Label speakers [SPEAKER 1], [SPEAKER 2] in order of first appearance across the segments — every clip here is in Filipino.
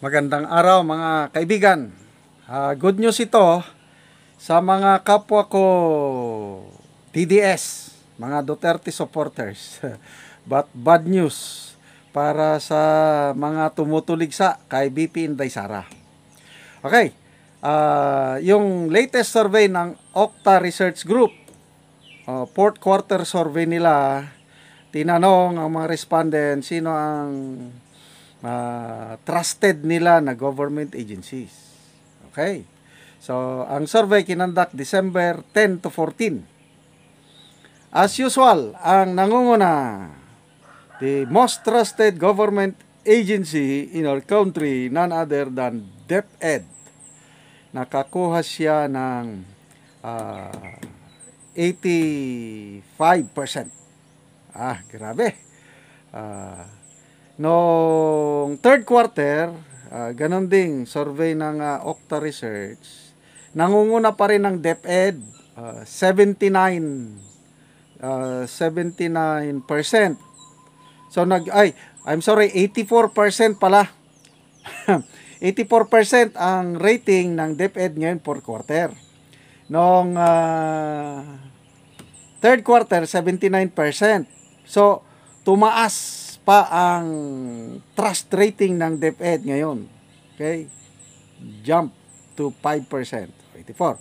[SPEAKER 1] Magandang araw mga kaibigan. Uh, good news ito sa mga kapwa ko TDS, mga Duterte supporters. But bad news para sa mga tumutuligsa kay BP Inday Sara. Okay, uh, yung latest survey ng Okta Research Group, uh, fourth quarter survey nila, tinanong ang mga respondent sino ang uh, trusted nila na government agencies. Okay? So, ang survey kinandak December 10 to 14. As usual, ang nangunguna, the most trusted government agency in our country, none other than DepEd. Nakakuha siya ng uh, ah, 85%. Ah, grabe. Ah, uh, Noong third quarter, uh, ah, ganon ding survey ng uh, Okta Research, nangunguna pa rin ng DepEd, uh, 79 uh, 79%. So nag ay I'm sorry, 84% pala. 84% ang rating ng DepEd ngayon per quarter. Noong uh, third quarter, 79%. So, tumaas pa ang trust rating ng DepEd ngayon. Okay? Jump to 5%. 84.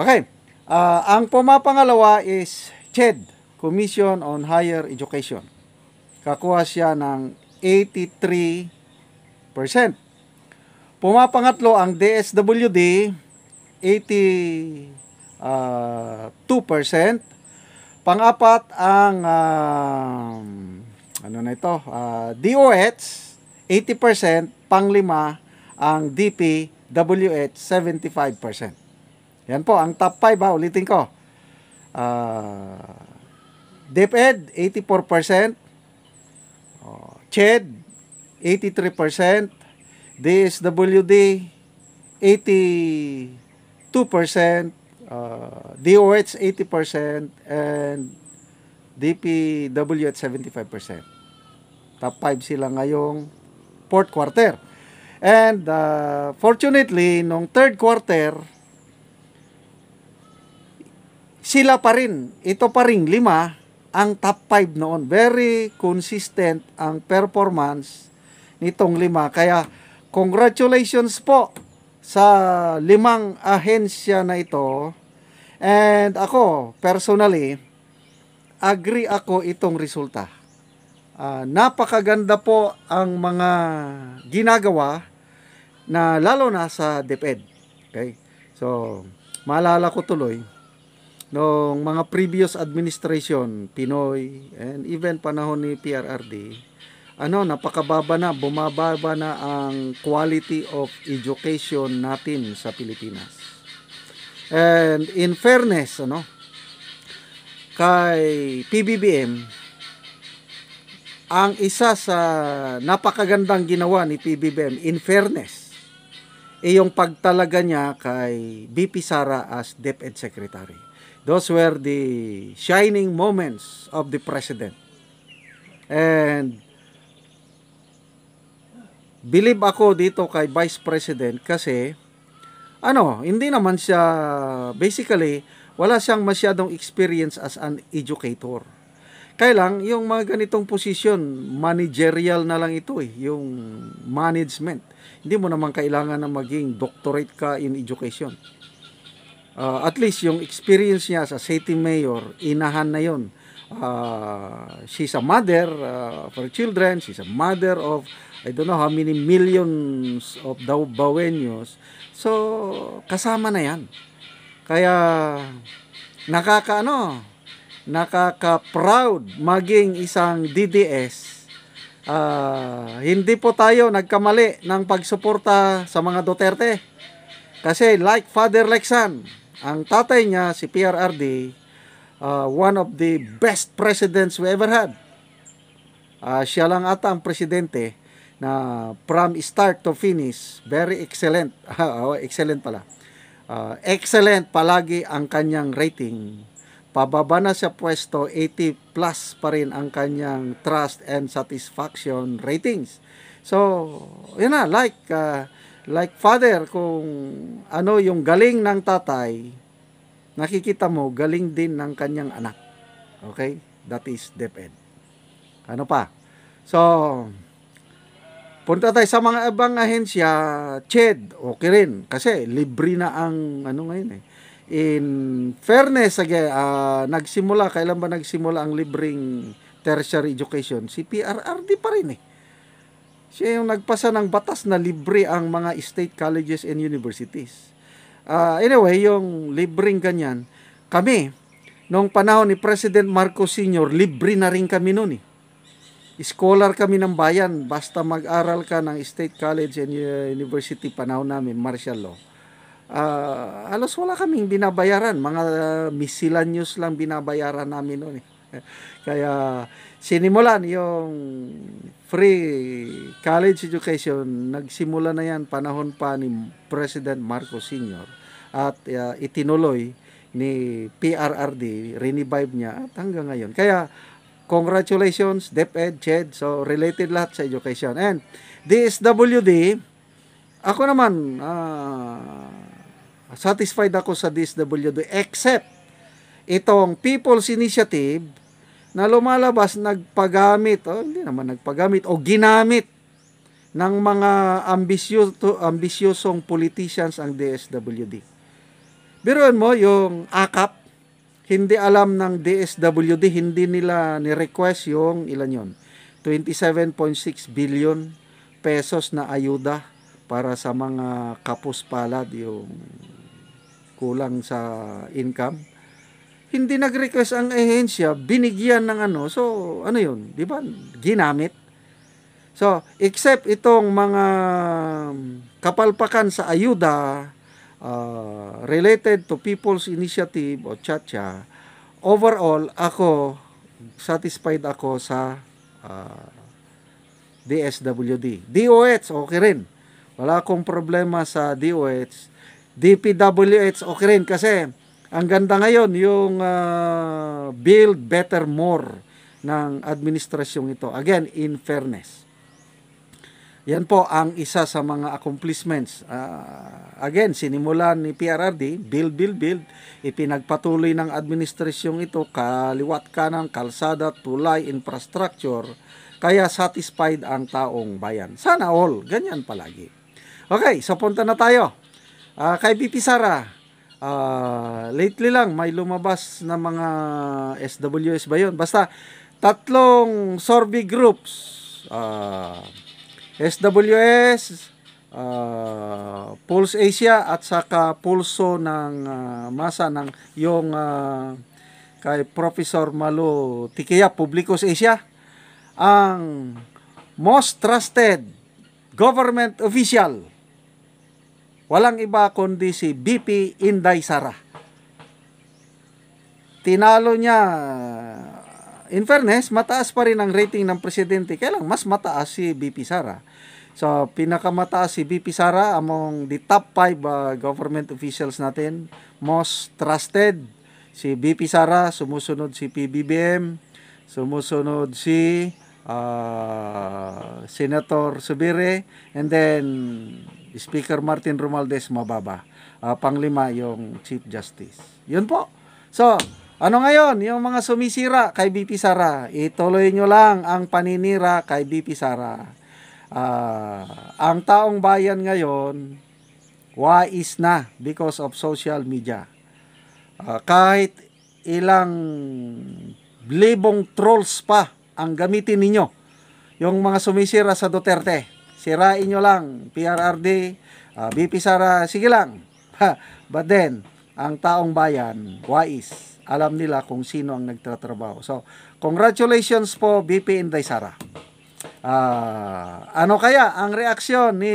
[SPEAKER 1] Okay. Uh, ang pumapangalawa is CHED, Commission on Higher Education. Kakuha siya ng 83%. Pumapangatlo ang DSWD, 80%. Uh, Pang-apat ang um, ano na ito, uh, DOH 80%, panglima ang DPWH, 75%. Yan po, ang top 5 ha, ulitin ko. Uh, DepEd 84%, oh, CHED 83%, DSWD 82%, uh, DOH 80%, and DPW at 75%. Top 5 sila ngayong fourth quarter. And uh, fortunately, nung third quarter, sila pa rin, ito pa rin lima, ang top 5 noon. Very consistent ang performance nitong lima. Kaya congratulations po sa limang ahensya na ito. And ako, personally, agree ako itong resulta. Uh, napakaganda po ang mga ginagawa na lalo na sa DepEd. Okay? So, maalala ko tuloy, nung mga previous administration, Pinoy, and even panahon ni PRRD, ano, napakababa na, bumababa na ang quality of education natin sa Pilipinas. And in fairness, ano, kay PBBM, ang isa sa napakagandang ginawa ni PBBM in fairness ay yung pagtalaga niya kay BP Sara as DepEd Secretary. Those were the shining moments of the president. And believe ako dito kay Vice President kasi ano, hindi naman siya basically wala siyang masyadong experience as an educator kaya lang, yung mga ganitong posisyon, managerial na lang ito eh, yung management. Hindi mo naman kailangan na maging doctorate ka in education. Uh, at least yung experience niya sa city mayor, inahan na yon. Uh, ah, she's a mother uh, for children, she's a mother of I don't know how many millions of Bawenyos. So, kasama na yan. Kaya, nakakaano, nakaka-proud maging isang DDS. Uh, ah, hindi po tayo nagkamali ng pagsuporta sa mga Duterte. Kasi like Father Lexan, ang tatay niya, si PRRD, uh, ah, one of the best presidents we ever had. Uh, siya lang ata ang presidente na from start to finish, very excellent. excellent pala. Uh, excellent palagi ang kanyang rating Pababa na sa pwesto, 80 plus pa rin ang kanyang trust and satisfaction ratings. So, yun na, like, uh, like father, kung ano yung galing ng tatay, nakikita mo, galing din ng kanyang anak. Okay? That is depend Ano pa? So, punta tayo sa mga ibang ahensya, CHED, okay rin. Kasi libre na ang, ano ngayon eh, in fairness again, uh, nagsimula kailan ba nagsimula ang libreng tertiary education? Si PRRD pa rin eh. Siya yung nagpasa ng batas na libre ang mga state colleges and universities. Uh, anyway, yung libreng ganyan, kami, noong panahon ni President Marcos Sr., libre na rin kami noon eh. Scholar kami ng bayan, basta mag-aral ka ng State College and eh, University, panahon namin, martial law uh, halos wala kaming binabayaran. Mga uh, miscellaneous lang binabayaran namin noon. Eh. Kaya sinimulan yung free college education, nagsimula na yan panahon pa ni President Marcos Sr. at uh, itinuloy ni PRRD, revive niya at hanggang ngayon. Kaya congratulations DepEd, CHED, so related lahat sa education. And DSWD, ako naman, uh, satisfied ako sa DSWD except itong People's Initiative na lumalabas nagpagamit, oh, hindi naman nagpagamit, o oh, ginamit ng mga ambisyoso, ambisyosong politicians ang DSWD. Biruan mo, yung AKAP, hindi alam ng DSWD, hindi nila ni-request yung ilan yon 27.6 billion pesos na ayuda para sa mga kapuspalad yung kulang sa income. Hindi nag-request ang ehensya, binigyan ng ano. So, ano yun? Di ba? Ginamit. So, except itong mga kapalpakan sa ayuda uh, related to people's initiative o chacha, overall, ako, satisfied ako sa uh, ah, DSWD. DOH, okay rin. Wala akong problema sa DOH DPWH okay rin kasi ang ganda ngayon yung uh, build better more ng administrasyong ito. Again, in fairness. Yan po ang isa sa mga accomplishments. Uh, again, sinimulan ni PRRD, build, build, build. Ipinagpatuloy ng administrasyong ito, kaliwat kanan, kalsada, tulay, infrastructure. Kaya satisfied ang taong bayan. Sana all, ganyan palagi. Okay, sa punta na tayo. Uh, kay BP Sara, uh, lately lang may lumabas na mga SWS ba yun? Basta tatlong sorby groups. Uh, ah, SWS, uh, Pulse Asia at saka pulso ng uh, masa ng yung uh, kay Professor Malu Tikea Publicos Asia ang most trusted government official Walang iba kundi si BP Inday Sara. Tinalo niya, in fairness, mataas pa rin ang rating ng presidente. Kaya mas mataas si BP Sara. So, pinakamataas si BP Sara among the top 5 uh, government officials natin. Most trusted, si BP Sara, sumusunod si PBBM, sumusunod si uh, Senator Subire, and then Speaker Martin Romaldez mababa. Uh, panglima yung Chief Justice. Yun po. So, ano ngayon? Yung mga sumisira kay BP Sara, ituloy nyo lang ang paninira kay BP Sara. Uh, ang taong bayan ngayon, wise na because of social media. Uh, kahit ilang libong trolls pa ang gamitin ninyo yung mga sumisira sa Duterte sirain nyo lang, PRRD, uh, ah, BP Sara, sige lang. but then, ang taong bayan, wais, alam nila kung sino ang nagtatrabaho. So, congratulations po BP Inday Sara. Uh, ano kaya ang reaksyon ni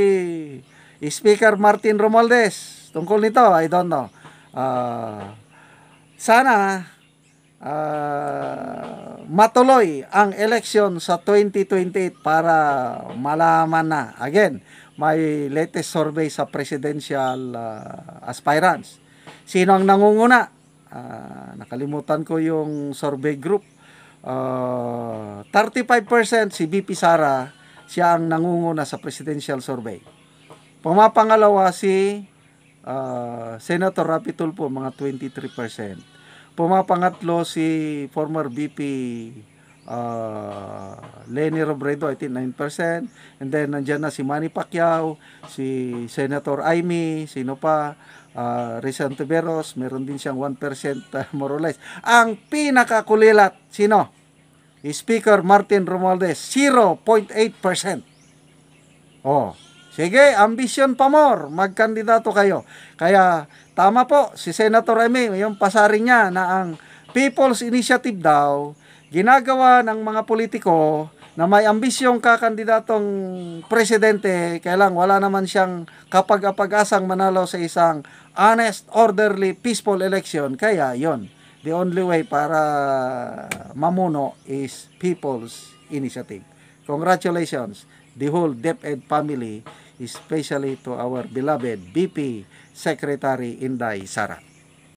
[SPEAKER 1] Speaker Martin Romualdez tungkol nito? I don't know. Uh, sana uh, matuloy ang election sa 2028 para malaman na. Again, may latest survey sa presidential uh, aspirants. Sino ang nangunguna? Uh, nakalimutan ko yung survey group. Uh, 35% si BP Sara, siya ang nangunguna sa presidential survey. Pumapangalawa si uh, Senator Rapi Tulfo, mga 23%. Pumapangatlo si former VP uh, ah, Lenny Robredo, I think 9%. And then nandiyan na si Manny Pacquiao, si Senator Aimee, sino pa, uh, ah, Rizan Tiberos, meron din siyang 1% uh, ah, more or less. Ang pinakakulilat, sino? Speaker Martin Romualdez, 0.8%. Oh, Sige, ambition pa more, magkandidato kayo. Kaya tama po, si Senator Amy, yung pasari niya na ang People's Initiative daw, ginagawa ng mga politiko na may ambisyong kakandidatong presidente, kaya lang wala naman siyang kapag-apag-asang manalo sa isang honest, orderly, peaceful election. Kaya yon the only way para mamuno is people's initiative. Congratulations the whole DepEd family especially to our beloved BP Secretary Inday Sara.